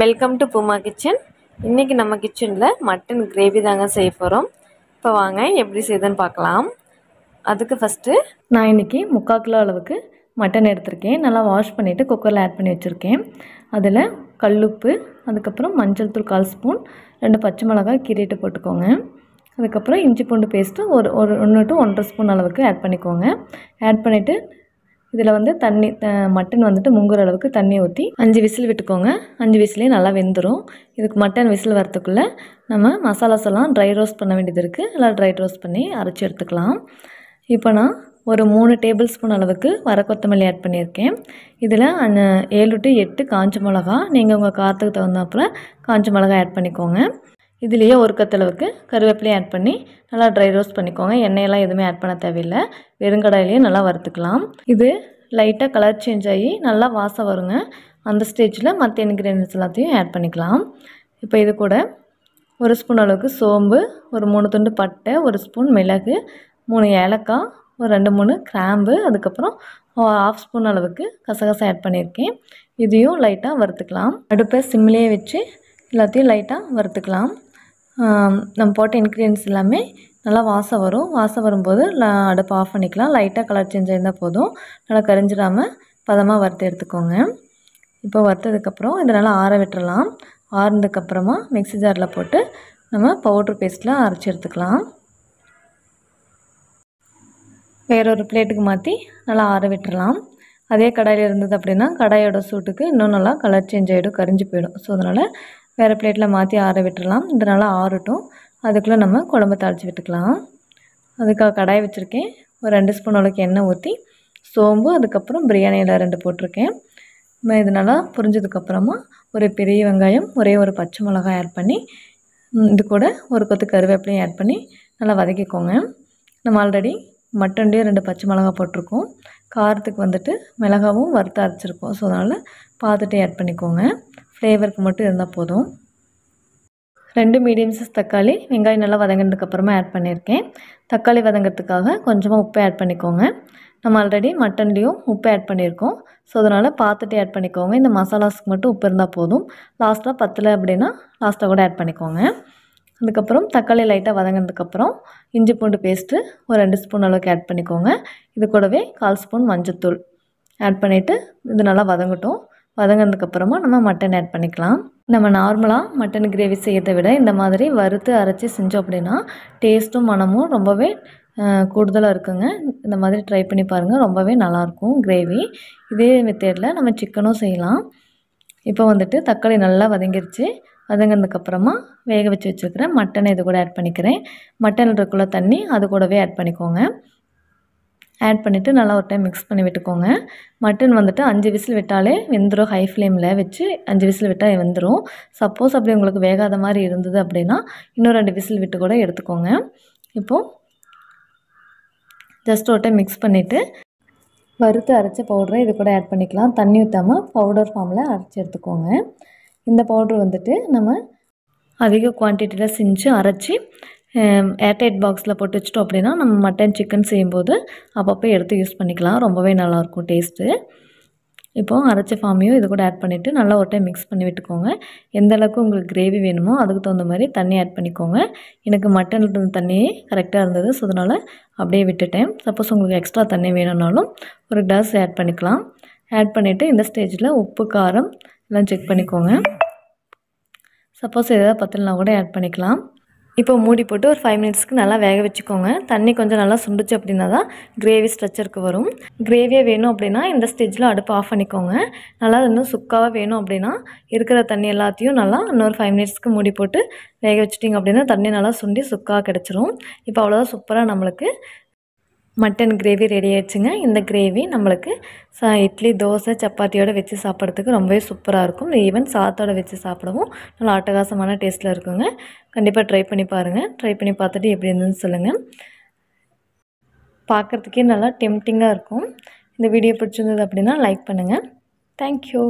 welcome to Puma kitchen இன்றைக்கி நம்ம கிச்சனில் மட்டன் கிரேவி தாங்க செய்ய போகிறோம் இப்போ வாங்க எப்படி செய்யுதுன்னு பார்க்கலாம் அதுக்கு ஃபஸ்ட்டு நான் இன்றைக்கி முக்கால் கிலோ அளவுக்கு மட்டன் எடுத்திருக்கேன் நல்லா வாஷ் பண்ணிவிட்டு குக்கரில் ஆட் பண்ணி வச்சுருக்கேன் அதில் கல்லுப்பு அதுக்கப்புறம் மஞ்சள் தூள் கால் ஸ்பூன் ரெண்டு பச்சை மிளகாய் கீரிட்டு போட்டுக்கோங்க அதுக்கப்புறம் இஞ்சி பூண்டு பேஸ்ட்டு ஒரு ஒரு ஒன்று டு ஒன்றரை ஸ்பூன் அளவுக்கு ஆட் பண்ணிக்கோங்க ஆட் பண்ணிவிட்டு இதில் வந்து தண்ணி மட்டன் வந்துட்டு முங்குற அளவுக்கு தண்ணி ஊற்றி அஞ்சு விசில் விட்டுக்கோங்க அஞ்சு விசிலே நல்லா வெந்துடும் இதுக்கு மட்டன் விசில் வரத்துக்குள்ளே நம்ம மசாலாஸ் எல்லாம் ட்ரை ரோஸ்ட் பண்ண வேண்டியது இருக்குது எல்லாம் ட்ரை ரோஸ்ட் பண்ணி அரைச்சி எடுத்துக்கலாம் இப்போ நான் ஒரு மூணு டேபிள் ஸ்பூன் அளவுக்கு வர கொத்தமல்லி ஆட் பண்ணியிருக்கேன் இதில் ஏழு டு எட்டு காஞ்ச மிளகா நீங்கள் உங்கள் காரத்துக்கு தகுந்தாப்புல காஞ்ச மிளகா ஆட் பண்ணிக்கோங்க இதுலேயே ஒரு கத்தளவுக்கு கருவேப்பிலையும் ஆட் பண்ணி நல்லா ட்ரை ரோஸ்ட் பண்ணிக்கோங்க எண்ணெயெல்லாம் எதுவுமே ஆட் பண்ண தேவையில்லை வெறுங்கடாயிலையும் நல்லா வறுத்துக்கலாம் இது லைட்டாக கலர் சேஞ்ச் ஆகி நல்லா வாசம் வருங்க அந்த ஸ்டேஜில் மற்ற இன்க்ரீடியன்ஸ் எல்லாத்தையும் ஆட் பண்ணிக்கலாம் இப்போ இது கூட ஒரு ஸ்பூன் அளவுக்கு சோம்பு ஒரு மூணு துண்டு பட்டை ஒரு ஸ்பூன் மிளகு மூணு ஏலக்காய் ஒரு ரெண்டு மூணு கிராம்பு அதுக்கப்புறம் ஹாஃப் ஸ்பூன் அளவுக்கு கசகசம் ஆட் பண்ணியிருக்கேன் இதையும் லைட்டாக வறுத்துக்கலாம் அடுப்பை சிம்லேயே வச்சு எல்லாத்தையும் லைட்டாக வறுத்துக்கலாம் நம்ம போட்ட இன்க்ரீடியன்ஸ் எல்லாமே நல்லா வாசம் வரும் வாசம் வரும்போது அடுப்பு ஆஃப் பண்ணிக்கலாம் லைட்டாக கலர் சேஞ்ச் ஆகிருந்தால் போதும் நல்லா கரிஞ்சிடாமல் பதமாக வறுத்து எடுத்துக்கோங்க இப்போ வறுத்ததுக்கப்புறம் இதை நல்லா ஆற விட்டுறலாம் ஆறுனதுக்கப்புறமா மிக்சி ஜாரில் போட்டு நம்ம பவுட்ரு பேஸ்ட்டில் அரைச்சி எடுத்துக்கலாம் வேறொரு பிளேட்டுக்கு மாற்றி நல்லா ஆற விட்டுறலாம் அதே கடாயில் இருந்தது அப்படின்னா கடாயோட சூட்டுக்கு இன்னும் நல்லா கலர் சேஞ்ச் ஆகிடும் கரிஞ்சு போயிடும் ஸோ அதனால் வேறு பிளேட்டில் மாற்றி ஆற விட்டுடலாம் இதனால் ஆறட்டும் அதுக்குள்ளே நம்ம குழம்பு தாளித்து விட்டுக்கலாம் அதுக்காக கடாய் வச்சுருக்கேன் ஒரு ரெண்டு ஸ்பூன் அளவுக்கு எண்ணெய் ஊற்றி சோம்பு அதுக்கப்புறம் பிரியாணி இலை ரெண்டு போட்டிருக்கேன் இது நல்லா புரிஞ்சதுக்கப்புறமா ஒரு பெரிய வெங்காயம் ஒரே ஒரு பச்சை மிளகாய் ஆட் பண்ணி இது கூட ஒரு கொத்து கருவேப்பிலையும் ஆட் பண்ணி நல்லா வதக்கிக்கோங்க நம்ம ஆல்ரெடி மட்டன்லேயும் ரெண்டு பச்சை மிளகா போட்டிருக்கோம் காரத்துக்கு வந்துட்டு மிளகாவும் வறுத்து அரைச்சிருக்கோம் ஸோ அதனால் பார்த்துட்டு ஆட் பண்ணிக்கோங்க ஃப்ளேவருக்கு மட்டும் இருந்தால் போதும் ரெண்டு மீடியம் சைஸ் தக்காளி வெங்காயம் நல்லா வதங்கினதுக்கப்புறமா ஆட் பண்ணியிருக்கேன் தக்காளி வதங்கிறதுக்காக கொஞ்சமாக உப்பு ஆட் பண்ணிக்கோங்க நம்ம ஆல்ரெடி மட்டன்லேயும் உப்பு ஆட் பண்ணியிருக்கோம் ஸோ அதனால் பார்த்துட்டு ஆட் பண்ணிக்கோங்க இந்த மசாலாஸ்க்கு மட்டும் உப்பு இருந்தால் போதும் லாஸ்ட்டாக பத்தில் அப்படின்னா லாஸ்ட்டாக கூட ஆட் பண்ணிக்கோங்க அதுக்கப்புறம் தக்காளி லைட்டாக வதங்கினதுக்கப்புறம் இஞ்சி பூண்டு பேஸ்ட்டு ஒரு ரெண்டு ஸ்பூன் அளவுக்கு ஆட் பண்ணிக்கோங்க இது கூடவே கால் ஸ்பூன் மஞ்சத்தூள் ஆட் பண்ணிவிட்டு இது நல்லா வதங்கட்டும் வதங்கினதுக்கப்புறமா நம்ம மட்டன் ஆட் பண்ணிக்கலாம் நம்ம நார்மலாக மட்டன் கிரேவி செய்கிறத விட இந்த மாதிரி வறுத்து அரைச்சி செஞ்சோம் அப்படின்னா டேஸ்ட்டும் மனமும் ரொம்பவே கூடுதலாக இருக்குங்க இந்த மாதிரி ட்ரை பண்ணி பாருங்கள் ரொம்பவே நல்லாயிருக்கும் கிரேவி இதே மெத்தேடில் நம்ம சிக்கனும் செய்யலாம் இப்போ வந்துட்டு தக்காளி நல்லா வதங்கிருச்சு வதங்கினதுக்கப்புறமா வேக வச்சு வச்சுருக்கிறேன் மட்டனை இது கூட ஆட் பண்ணிக்கிறேன் மட்டன் இருக்குள்ள தண்ணி அது கூடவே ஆட் பண்ணிக்கோங்க ஆட் பண்ணிவிட்டு நல்லா ஒரு டைம் மிக்ஸ் பண்ணி விட்டுக்கோங்க மட்டன் வந்துட்டு அஞ்சு விசில் விட்டாலே வெந்துடும் ஹை ஃப்ளேமில் வச்சு அஞ்சு விசில் விட்டால் வெந்துடும் சப்போஸ் அப்படி உங்களுக்கு வேகாத மாதிரி இருந்தது அப்படின்னா இன்னும் ரெண்டு விசில் விட்டு கூட எடுத்துக்கோங்க இப்போது ஜஸ்ட் ஒரு டைம் மிக்ஸ் பண்ணிவிட்டு வறுத்து அரைச்ச பவுடரை இது கூட ஆட் பண்ணிக்கலாம் தண்ணி ஊற்றாமல் பவுடர் ஃபார்மில் அரைச்சி எடுத்துக்கோங்க இந்த பவுடர் வந்துட்டு நம்ம அதிக குவான்டிட்டியில் செஞ்சு அரைச்சி ஏர்டைட் பாக்ஸில் போட்டு வச்சிட்டோம் அப்படின்னா நம்ம மட்டன் சிக்கன் செய்யும்போது அப்பப்போ எடுத்து யூஸ் பண்ணிக்கலாம் ரொம்பவே நல்லாயிருக்கும் டேஸ்ட்டு இப்போது அரைச்ச ஃபார்மையும் இது கூட ஆட் பண்ணிவிட்டு நல்லா ஒரு டைம் மிக்ஸ் பண்ணி விட்டுக்கோங்க எந்த அளவுக்கு உங்களுக்கு கிரேவி வேணுமோ அதுக்கு தகுந்த மாதிரி தண்ணி ஆட் பண்ணிக்கோங்க எனக்கு மட்டன் தண்ணியே கரெக்டாக இருந்தது ஸோ அதனால் அப்படியே விட்டுட்டேன் சப்போஸ் உங்களுக்கு எக்ஸ்ட்ரா தண்ணி வேணும்னாலும் ஒரு கிளாஸ் ஆட் பண்ணிக்கலாம் ஆட் பண்ணிவிட்டு இந்த ஸ்டேஜில் உப்பு காரம் எல்லாம் செக் பண்ணிக்கோங்க சப்போஸ் எதாவது பத்தலைனா கூட ஆட் பண்ணிக்கலாம் இப்போ மூடி போட்டு ஒரு ஃபைவ் மினிட்ஸ்க்கு நல்லா வேக வச்சுக்கோங்க தண்ணி கொஞ்சம் நல்லா சுண்டுச்சு அப்படின்னா தான் கிரேவி ஸ்ட்ரக்சருக்கு வரும் கிரேவியாக வேணும் அப்படின்னா இந்த ஸ்டேஜில் அடுப்பு ஆஃப் பண்ணிக்கோங்க நல்லா இன்னும் சுக்காவாக வேணும் அப்படின்னா இருக்கிற தண்ணி எல்லாத்தையும் நல்லா இன்னொரு ஃபைவ் மினிட்ஸ்க்கு மூடி போட்டு வேக வச்சுட்டிங்க அப்படின்னா தண்ணி நல்லா சுண்டி சுக்காக கிடச்சிரும் இப்போ அவ்வளோதான் சூப்பராக நம்மளுக்கு மட்டன் கிரேவி ரெடி ஆயிடுச்சுங்க இந்த கிரேவி நம்மளுக்கு சா இட்லி தோசை சப்பாத்தியோடு வச்சு சாப்பிட்றதுக்கு ரொம்பவே சூப்பராக இருக்கும் ஈவன் சாத்தோட வச்சு சாப்பிடவும் நல்லா அட்டகாசமான டேஸ்ட்டில் இருக்குங்க கண்டிப்பாக ட்ரை பண்ணி பாருங்கள் ட்ரை பண்ணி பார்த்துட்டு எப்படி இருந்துன்னு சொல்லுங்கள் பார்க்குறதுக்கே நல்லா டெம்டிங்காக இருக்கும் இந்த வீடியோ பிடிச்சிருந்தது அப்படின்னா லைக் பண்ணுங்கள் தேங்க்யூ